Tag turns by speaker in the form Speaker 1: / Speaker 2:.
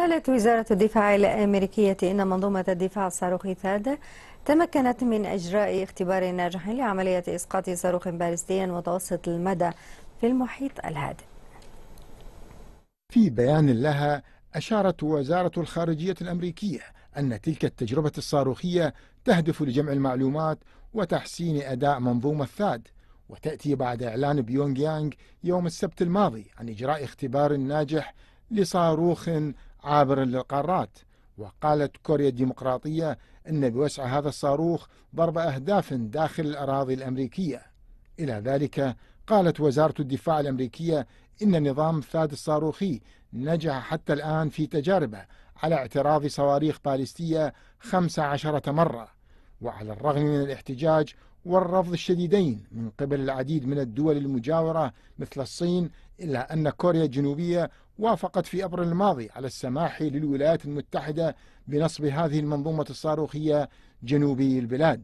Speaker 1: قالت وزارة الدفاع الأمريكية إن منظومة الدفاع الصاروخي ثاد تمكنت من إجراء اختبار ناجح لعملية إسقاط صاروخ باليستي متوسط المدى في المحيط الهادئ
Speaker 2: في بيان لها أشارت وزارة الخارجية الأمريكية أن تلك التجربة الصاروخية تهدف لجمع المعلومات وتحسين أداء منظومة ثاد وتأتي بعد إعلان بيونغ يانغ يوم السبت الماضي عن إجراء اختبار ناجح لصاروخ عابرا للقارات وقالت كوريا الديمقراطية أن بوسع هذا الصاروخ ضرب أهداف داخل الأراضي الأمريكية إلى ذلك قالت وزارة الدفاع الأمريكية إن نظام فاد الصاروخي نجح حتى الآن في تجاربه على اعتراض صواريخ باليستية 15 مرة وعلى الرغم من الاحتجاج والرفض الشديدين من قبل العديد من الدول المجاورة مثل الصين إلا أن كوريا الجنوبية وافقت في أبريل الماضي على السماح للولايات المتحدة بنصب هذه المنظومة الصاروخية جنوبي البلاد